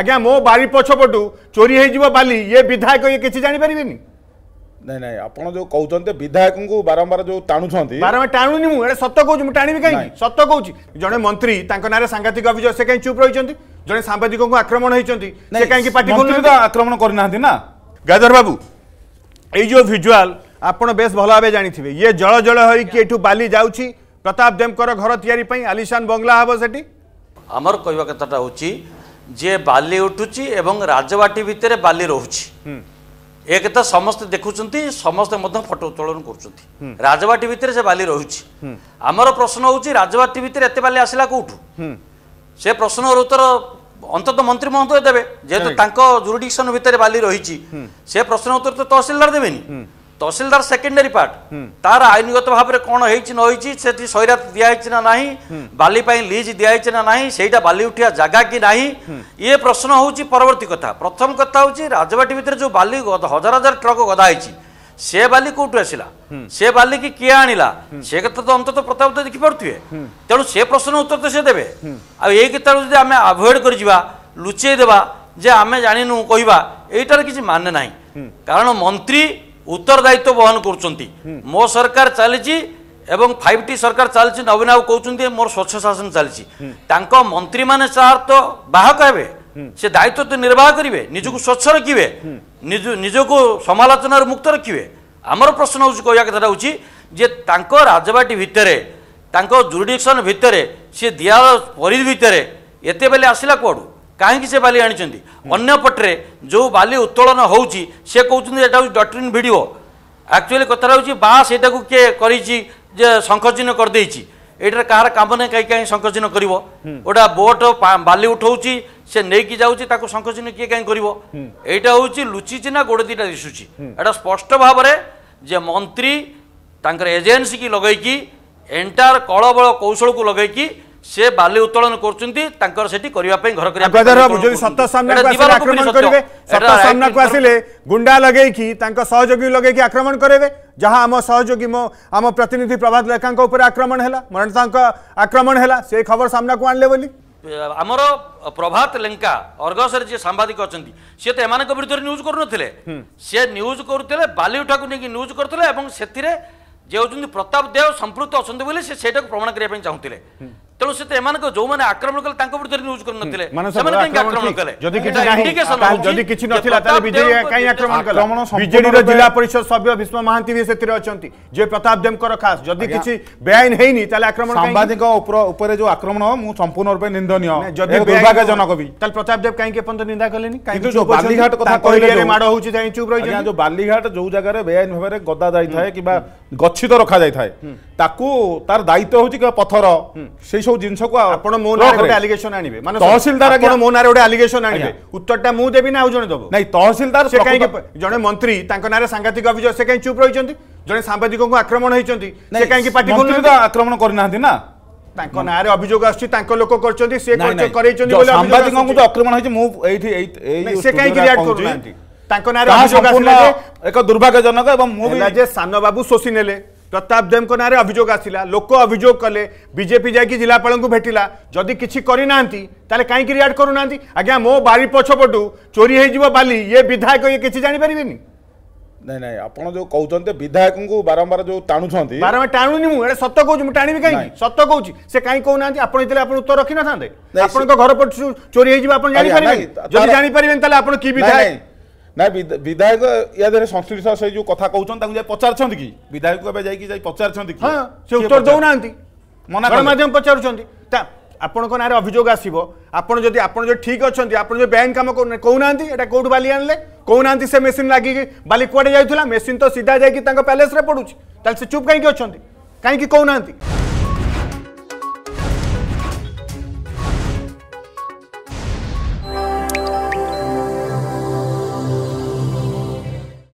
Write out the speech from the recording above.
ଆଜ୍ଞା ମୋ ବାରି ପଛପଟୁ ଚୋରି ହେଇଯିବ ବାଲି ଇଏ ବିଧାୟକ ଇଏ କିଛି ଜାଣିପାରିବେନି ନାଇଁ ନାଇଁ ଆପଣ ଯୋଉ କହୁଛନ୍ତି ବିଧାୟକଙ୍କୁ ବାରମ୍ବାର ଯୋଉ ଟାଣୁଛନ୍ତି ବାରମ୍ବାର ଟାଣୁନି ମୁଁ ଏଟା ସତ କହୁଛି ମୁଁ ଟାଣିବି କାହିଁକି ସତ କହୁଛି ଜଣେ ମନ୍ତ୍ରୀ ତାଙ୍କ ନାଁରେ ସାଂଘାତିକ ଅଭିଯୋଗ ସେ କାହିଁକି ଚୁପ୍ ରହିଛନ୍ତି ଜଣେ ସାମ୍ବାଦିକଙ୍କୁ ଆକ୍ରମଣ ହେଇଛନ୍ତି ସେ କାହିଁକି ପାର୍ଟି ଆକ୍ରମଣ କରିନାହାନ୍ତି ନା ଗାଜର ବାବୁ ଏଇ ଯୋଉ ଭିଜୁଆଲ ଆପଣ ବେଶ ଭଲ ଭାବେ ଜାଣିଥିବେ ଇଏ ଜଳ ଜଳ ହୋଇକି ଏଠୁ ବାଲି ଯାଉଛି ପ୍ରତାପ ଦେବଙ୍କର ଘର ତିଆରି ପାଇଁ ଆଲିଶାନ ବଙ୍ଗଲା ହବ ସେଠି ଆମର କହିବା କଥାଟା ହେଉଛି যে বালি উঠুছি এবং রাজবাটি ভিতরে বালি রহুছি এক তো সমস্তে দেখুছেন সমস্তে মধ্যে ফটো উত্তোলন করছেন রাজবাটি ভিতরে সে বালি রহুছি আমার প্রশ্ন হচ্ছে রাজবাটি ভিতরে এত বালি আসিলা কোঠু সে প্রশ্নর উত্তর অন্তত মন্ত্রী মহোদয় দেবে যেহেতু তাঙ্ক জুরিডিকশন ভিতরে বালি রয়েছে সে প্রশ্ন উত্তর তো তহসিলদার দেবেনি তহসিলদার সেকেন্ডারি পার্ট তার আইনগত ভাবে কোণ হয়েছে নইছে সেটি সৈরাত দিয়া হয়েছে না নাই বালি পাই লিজ দিয়া হয়েছে না নাই সেইটা বালি উঠিয়া জায়গা কি নাই ইয়ে প্রশ্ন হচ্ছে পরবর্তী কথা প্রথম কথা হচ্ছে রাজবাটি ভিতরে যে বালি হাজার হাজার ট্রক গদা হয়েছে সে বালি কোটু আসিলা সে বালি কি কিয়ে আনিলা সে কথা তো অন্তত প্রতাপ তো দেখিপারে তেমন সে প্রশ্ন উত্তর তো সে দেবে এই কথা যদি আমি আভয়েড করে যা লুচাই দেবা যে আমি জানিনু কহবা এইটার কিছু মানে নাই কারণ মন্ত্রী ଉତ୍ତରଦାୟିତ୍ୱ ବହନ କରୁଛନ୍ତି ମୋ ସରକାର ଚାଲିଛି ଏବଂ ଫାଇଭ ଟି ସରକାର ଚାଲିଛି ନବୀନ ବାବୁ କହୁଛନ୍ତି ମୋର ସ୍ୱଚ୍ଛ ଶାସନ ଚାଲିଛି ତାଙ୍କ ମନ୍ତ୍ରୀମାନେ ସାର୍ ତ ବାହକ ହେବେ ସେ ଦାୟିତ୍ୱ ତ ନିର୍ବାହ କରିବେ ନିଜକୁ ସ୍ୱଚ୍ଛ ରଖିବେ ନିଜକୁ ସମାଲୋଚନାରୁ ମୁକ୍ତ ରଖିବେ ଆମର ପ୍ରଶ୍ନ ହେଉଛି କହିବା କଥା ହେଉଛି ଯେ ତାଙ୍କ ରାଜବାଟୀ ଭିତରେ ତାଙ୍କ ଜୁରିଡିକ୍ସନ୍ ଭିତରେ ସେ ଦିଆ ପରିଧି ଭିତରେ ଏତେବେଳେ ଆସିଲା କୁଆଡ଼ୁ କାହିଁକି ସେ ବାଲି ଆଣିଛନ୍ତି ଅନ୍ୟପଟରେ ଯେଉଁ ବାଲି ଉତ୍ତୋଳନ ହେଉଛି ସେ କହୁଛନ୍ତି ଏଇଟା ହେଉଛି ଡଟ୍ରିନ୍ ଭିଡ଼ିଓ ଆକ୍ଚୁଆଲି କଥାଟା ହେଉଛି ବା ସେଇଟାକୁ କିଏ କରିଛି ଯେ ଶଙ୍ଖଚିହ୍ନ କରିଦେଇଛି ଏଇଟାରେ କାହାର କାମ ନାହିଁ କାହିଁ କାହିଁ ଶଙ୍ଖଚିହ୍ନ କରିବ ଗୋଟେ ବୋଟ୍ ବାଲି ଉଠଉଛି ସେ ନେଇକି ଯାଉଛି ତାକୁ ଶଙ୍ଖଚିହ୍ନ କିଏ କାହିଁ କରିବ ଏଇଟା ହେଉଛି ଲୁଚିଛି ନା ଗୋଡ଼ ଦୁଇଟା ଦିଶୁଛି ଏଇଟା ସ୍ପଷ୍ଟ ଭାବରେ ଯେ ମନ୍ତ୍ରୀ ତାଙ୍କର ଏଜେନ୍ସିକି ଲଗେଇକି ଏଣ୍ଟାୟାର କଳବଳ କୌଶଳକୁ ଲଗେଇକି ସେ ବାଲି ଉତ୍ତୋଳନ କରୁଛନ୍ତି ତାଙ୍କର ସେଠି କରିବା ପାଇଁ ଘର କରିବା ଯଦି ସତ ସାମ୍ନାକୁ ଆସିଲେ ଆକ୍ରମଣ କରିବେ ସତ ସାମ୍ନାକୁ ଆସିଲେ ଗୁଣ୍ଡା ଲଗେଇକି ତାଙ୍କ ସହଯୋଗୀ ଲଗେଇକି ଆକ୍ରମଣ କରେଇବେ ଯାହା ଆମ ସହଯୋଗୀ ମୋ ଆମ ପ୍ରତିନିଧି ପ୍ରଭାତ ଲେଖାଙ୍କ ଉପରେ ଆକ୍ରମଣ ହେଲା ମରଣତାଙ୍କ ଆକ୍ରମଣ ହେଲା ସେ ଖବର ସାମ୍ନାକୁ ଆଣିଲେ ବୋଲି ଆମର ପ୍ରଭାତ ଲେଙ୍କା ଅର୍ଗସରେ ଯିଏ ସାମ୍ବାଦିକ ଅଛନ୍ତି ସିଏ ତ ଏମାନଙ୍କ ବିରୁଦ୍ଧରେ ନ୍ୟୁଜ୍ କରୁନଥିଲେ ସିଏ ନ୍ୟୁଜ୍ କରୁଥିଲେ ବାଲିଉଠାକୁ ନେଇକି ନ୍ୟୁଜ୍ କରୁଥିଲେ ଏବଂ ସେଥିରେ ଯେ ହେଉଛନ୍ତି ପ୍ରତାପ ଦେଓ ସମ୍ପୃକ୍ତ ଅଛନ୍ତି ବୋଲି ସେ ସେଇଟାକୁ ପ୍ରମାଣ କରିବା ପାଇଁ ଚାହୁଁଥିଲେ ତେଣୁ ସେ ଏମାନଙ୍କ ଯୋଉମାନେ ଆକ୍ରମଣ କଲେ ତାଙ୍କ ବିରୁଦ୍ଧରେ ନ୍ୟୁଜ୍ କରିନଥିଲେ ସେମାନେ କାହିଁକି ଆକ୍ରମଣ କଲେ ଯଦି କିଛି ନାହିଁ ଯଦି କିଛି ନଥିଲା ତାହେଲେ ବିଜେଡି କାହିଁକି ଆକ୍ରମଣ କଲା ବିଜେଡିର ଜିଲ୍ଲା ପରିଷଦ ସଭ୍ୟ ଭୀଷ୍ମ ମହାନ୍ତି ବି ସେଥିରେ ଅଛନ୍ତି ଯେ ପ୍ରତାପ ଦେବଙ୍କର ଖାସ ଯଦି କିଛି ବେଆଇନ ହେଇନି ତାହେଲେ ଆକ୍ରମଣ ସାମ୍ବାଦିକ ଉପରେ ଯୋଉ ଆକ୍ରମଣ ମୁଁ ସମ୍ପୂର୍ଣ୍ଣ ରୂପେ ନିନ୍ଦନୀୟ ଯଦି ଦୁର୍ଭାଗ୍ୟଜନକ ବି ତାହେଲେ ପ୍ରତାପ ଦେବ କାହିଁକି ଏପର୍ଯ୍ୟନ୍ତ ନିନ୍ଦା କଲେନି କିନ୍ତୁ ଯୋଉ ବାଲିଘାଟ କଥା କହିଲେ ମାଡ଼ ହଉଛି ଯାଇ ଚୁପ୍ ରହିଛନ୍ତି ଯୋଉ ବାଲିଘାଟ ଯୋଉ ଜାଗାରେ ବେଆଇନ ଭାବରେ ଗଦା ଯାଇଥାଏ କିମ୍ବା গচ্ছিত রখা যাই তাকু তার দায়িত্ব হচ্ছে কি পথর সেই সব জিনিসক আপন মো নারে গোটে অ্যালিগেশন আনিবে মানে তহসিলদার আপন মো নারে গোটে অ্যালিগেশন আনিবে উত্তরটা মু দেবি না আউ জনে দেব নাই তহসিলদার সে কাই জনে মন্ত্রী তাঙ্ক নারে সাংঘাতিক অভিযোগ সে কাই চুপ রইছন্তি জনে সাংবাদিকଙ୍କୁ আক্রমণ হইছন্তি সে কাই কি পার্টি করলে আক্রমণ করি নাহান্তি না ତାଙ୍କ ନାଁରେ ଅଭିଯୋଗ ଆସୁଛି ତାଙ୍କ ଲୋକ କରିଛନ୍ତି ସେ କରେଇଛନ୍ତି ବୋଲି ସାମ୍ବାଦିକଙ୍କୁ ତ ଆକ୍ରମଣ ହେଇଛି ମୁଁ ଏଇଠି ସେ କାହିଁକି ରିଆକ୍ଟ କରୁନାହାନ୍ତି दुर्भाग्यजनक सान बाबू शोषी ने प्रताप देव ना अभोग आसला लोक अभोग कले बजेपी जा जिलापा भेटिला जदि किसी करना तेल कहीं रियाड करूना आज्ञा मो बारी पछपटू चोरी होली ये विधायक ये किसी जापर नहीं ना आप जो कहते विधायक को बारंबार जो टाणुंट बारंबार टाणुनि मुझे सत कौ टाणी कहीं सत कौन से कहीं कहना आप उत्तर रखि न आप चोरी होगी जानपर जानपर ନା ବିଧାୟକ ୟା ଦେହରେ ସଂଶ୍ଳିଷ୍ଟ ସେ ଯେଉଁ କଥା କହୁଛନ୍ତି ତାଙ୍କୁ ଯାଇ ପଚାରିଛନ୍ତି କି ବିଧାୟକ ଏବେ ଯାଇକି ଯାଇ ପଚାରିଛନ୍ତି ହଁ ସେ ଉତ୍ତର ଦେଉନାହାନ୍ତି ଗଣମାଧ୍ୟମ ପଚାରୁଛନ୍ତି ଆପଣଙ୍କ ନାଁରେ ଅଭିଯୋଗ ଆସିବ ଆପଣ ଯଦି ଆପଣ ଯଦି ଠିକ୍ ଅଛନ୍ତି ଆପଣ ଯଦି ବ୍ୟାଙ୍କ କାମ କହୁନାହାନ୍ତି ଏଇଟା କେଉଁଠୁ ବାଲି ଆଣିଲେ କହୁନାହାନ୍ତି ସେ ମେସିନ୍ ଲାଗିକି ବାଲି କୁଆଡ଼େ ଯାଉଥିଲା ମେସିନ୍ ତ ସିଧା ଯାଇକି ତାଙ୍କ ପ୍ୟାଲେସ୍ରେ ପଡ଼ୁଛି ତାହେଲେ ସେ ଚୁପ୍ କାହିଁକି ଅଛନ୍ତି କାହିଁକି କହୁନାହାନ୍ତି